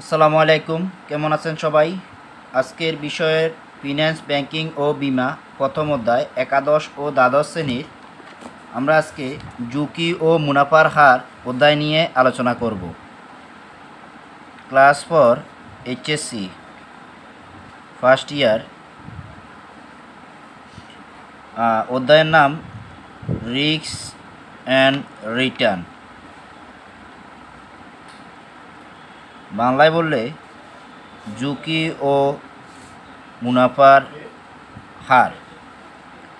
আসসালামু আলাইকুম কেমন আছেন সবাই আজকের বিষয়ের ফিন্যান্স ব্যাংকিং ও বিমা প্রথম অধ্যায় একাদশ ও দ্বাদশ শ্রেণীর আমরা আজকে ঝুঁকি ও মুনাফার হার অধ্যায় নিয়ে আলোচনা করব class for HSC first year অধ্যায়ের নাম রিক্স অ্যান্ড রিটার্ন বাংলায় বললে ঝুঁকি ও মুনাফার হার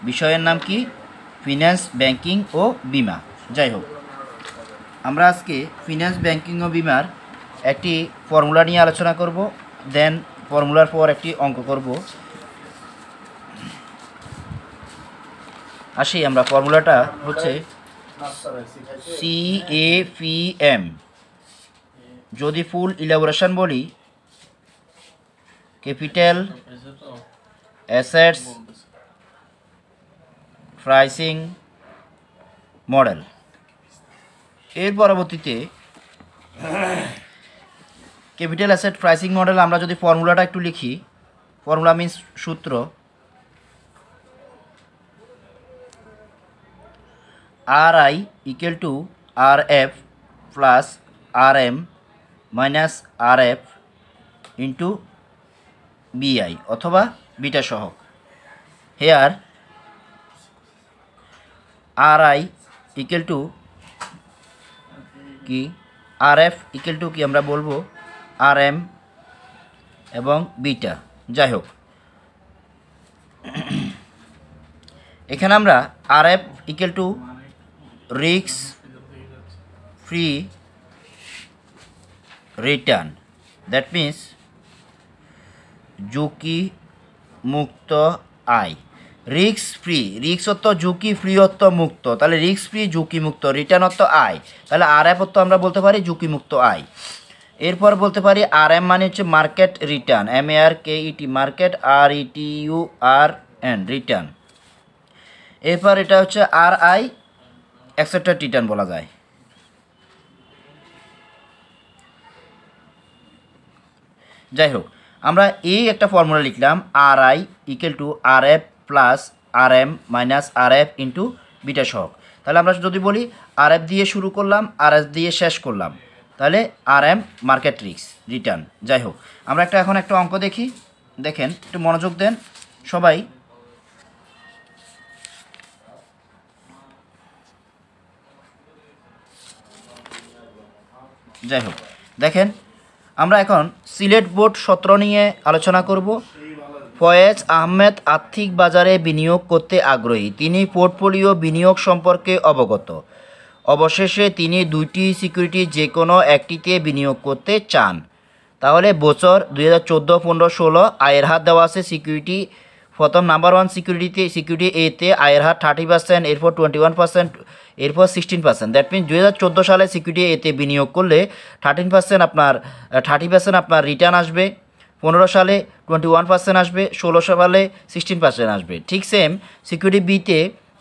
বিষয়ের নাম কি ফিন্যান্স ব্যাংকিং ও বিমা যাই হোক আমরা আজকে ফিন্যান্স ব্যাংকিং ও বিমার একটি ফর্মুলা নিয়ে আলোচনা করব দেন ফর্মুলার পর একটি অঙ্ক করব আসি আমরা ফর্মুলাটা হচ্ছে সি এ পি এম যদি ফুল ইলাবোরেশন বলি ক্যাপিটাল অ্যাসেটস প্রাইসিং মডেল এর পরবর্তীতে ক্যাপিটাল অ্যাসেট প্রাইসিং মডেল আমরা যদি ফর্মুলাটা একটু লিখি ফর্মুলা মিন্স সূত্র R I equal to R F plus R M minus R F into BI অথবা বিটা সহক here R I equal to কি আর এফ ইকেল টু কি আমরা বলবো আর এম এবং বিটা যাই হোক এখানে আমরা আর এফ ইকেল টু রিক্স ফ্রি রিটার্ন দ্যাট মিন্স ঝুঁকি মুক্ত আয় রিক্স ফ্রি রিক্স অর্থ ঝুঁকি ফ্রি অর্থ মুক্ত তাহলে রিক্স ফ্রি ঝুঁকি মুক্ত রিটার্ন অর্থ আয় তাহলে আর এফ অর্থ আমরা বলতে পারি ঝুঁকি মুক্ত আয় এরপর বলতে পারি আর এম মানে হচ্ছে market return M A R K E T market R E T U R N return এরপর এটা হচ্ছে আর আই একসেট্রা রিটার্ন বলা যায় যাই হোক আমরা এই একটা ফর্মুলা লিখলাম R I equal to R F plus R M minus R F into beta সহক তাহলে আমরা যদি বলি আর এফ দিয়ে শুরু করলাম আর এস দিয়ে শেষ করলাম তাহলে আর এম মার্কেট রিক্স রিটার্ন যাই হোক আমরা একটা এখন একটা অঙ্ক দেখি দেখেন একটু মনোযোগ দেন সবাই যাই হোক দেখেন আমরা এখন সিলেট বোর্ড সত্র নিয়ে আলোচনা করব ফয়েজ আহমেদ আর্থিক বাজারে বিনিয়োগ করতে আগ্রহী তিনি পোর্টফোলিও বিনিয়োগ সম্পর্কে অবগত অবশেষে তিনি দুইটি সিকিউরিটি যে কোনো একটিতে বিনিয়োগ করতে চান তাহলে বছর দুই হাজার চোদ্দো পনেরো ষোলো আয়ের হাত দেওয়া আছে সিকিউরিটি প্রথম নাম্বার ওয়ান সিকিউরিটিতে সিকিউরিটি এতে আয়ের হাত থার্টি পার্সেন্ট এরপর টোয়েন্টি ওয়ান পার্সেন্ট এরপর সিক্সটিন পার্সেন্ট দ্যাট মিন চোদ্দো সালে সিকিউরিটি এতে বিনিয়োগ করলে থার্টিন পার্সেন্ট আপনার থার্টি পার্সেন্ট আপনার রিটার্ন আসবে পনেরো সালে টোয়েন্টি ওয়ান পার্সেন্ট আসবে ষোলো সালে সিক্সটিন পার্সেন্ট আসবে ঠিক সেম সিকিউরিটি বিতে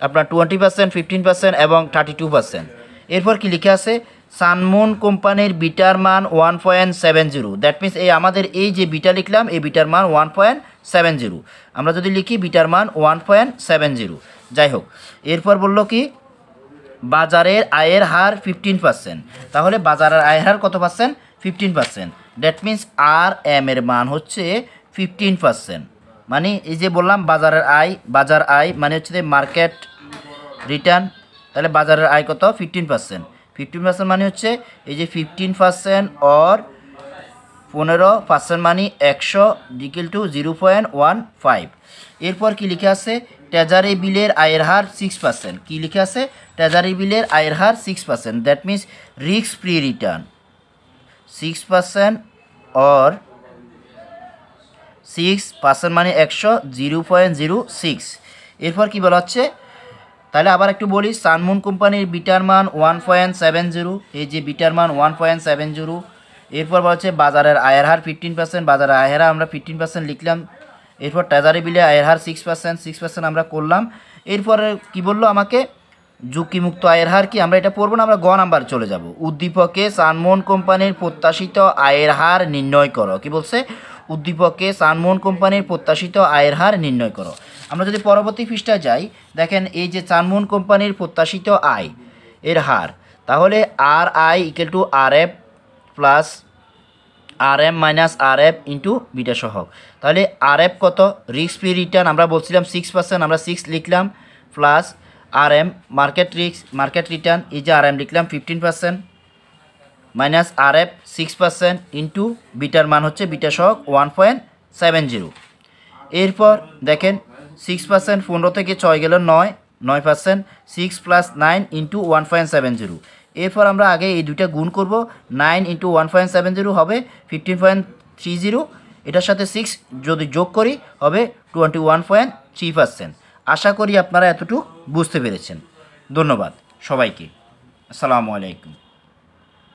আপনার টোয়েন্টি পার্সেন্ট ফিফটিন পার্সেন্ট এবং থার্টি টু পার্সেন্ট এরপর কি লিখে আছে সানমুন কোম্পানির বিটার মান one point seven zero that means এই আমাদের এই যে বিটা লিখলাম এই বিটার মান ওয়ান পয়েন্ট সেভেন জিরো আমরা যদি লিখি বিটার মান ওয়ান পয়েন্ট সেভেন জিরো যাই হোক এরপর বললো কি বাজারের আয়ের হার ফিফটিন পার্সেন্ট তাহলে বাজারের আয়ের হার কত percent fifteen percent that means R M এর মান হচ্ছে ফিফটিন পার্সেন্ট মানে এই যে বললাম বাজারের আয় বাজার আয় মানে হচ্ছে যে মার্কেট রিটার্ন তাহলে বাজারের আয় কত ফিফটিন পার্সেন্ট ফিফটিন পার্সেন্ট মানে হচ্ছে এই যে ফিফটিন পার্সেন্ট অর পনেরো পার্সেন্ট মানি একশো equal to zero point one five এরপর কী লিখে আছে ট্রেজারি বিলের আয়ের হার সিক্স পার্সেন্ট কী লিখে আছে ট্রেজারি বিলের আয়ের হার সিক্স পার্সেন্ট দ্যাট মিন্স রিক্স free return six percent or six percent মানে একশো জিরো পয়েন্ট জিরো সিক্স এরপর কী বলা হচ্ছে তাহলে আবার একটু বলি সানমুন কোম্পানির বিটার মান ওয়ান পয়েন্ট সেভেন জিরো এই যে বিটার মান ওয়ান পয়েন্ট সেভেন জিরো এরপর বলা হচ্ছে বাজারের আয়ের হার ফিফটিন পার্সেন্ট বাজারের আয়ের হার আমরা ফিফটিন পার্সেন্ট লিখলাম এরপর ট্রেজারি বিলে আয়ের হার সিক্স পার্সেন্ট সিক্স পার্সেন্ট আমরা করলাম এরপরে কি বললো আমাকে ঝুঁকিমুক্ত আয়ের হার কি আমরা এটা পড়বো না আমরা গ নাম্বার চলে যাব উদ্দীপকে সানমোহন কোম্পানির প্রত্যাশিত আয়ের হার নির্ণয় করো কি বলছে উদ্দীপকে সানমোহন কোম্পানির প্রত্যাশিত আয়ের হার নির্ণয় করো আমরা যদি পরবর্তী পৃষ্ঠা যাই দেখেন এই যে সানমোহন কোম্পানির প্রত্যাশিত আয় এর হার তাহলে R I equal to R F plus R M minus R F into beta সহক তাহলে আর এফ কত রিক্স ফ্রি রিটার্ন আমরা বলছিলাম সিক্স পার্সেন্ট আমরা সিক্স লিখলাম প্লাস আর এম মার্কেট রিক্স মার্কেট রিটার্ন এই যে আর এম লিখলাম fifteen percent minus R F six percent into বিটার মান হচ্ছে বিটা সহক ওয়ান পয়েন্ট সেভেন জিরো এরপর দেখেন সিক্স পার্সেন্ট পনেরো থেকে ছয় গেল নয় নয় percent six plus nine into one point seven zero এরপর আমরা আগে এই দুইটা গুণ করব nine into one point seven zero হবে ফিফটিন পয়েন্ট থ্রি জিরো এটার সাথে সিক্স যদি যোগ করি হবে twenty one point three percent আশা করি আপনারা এতটুকু বুঝতে পেরেছেন ধন্যবাদ সবাইকে আসসালামু আলাইকুম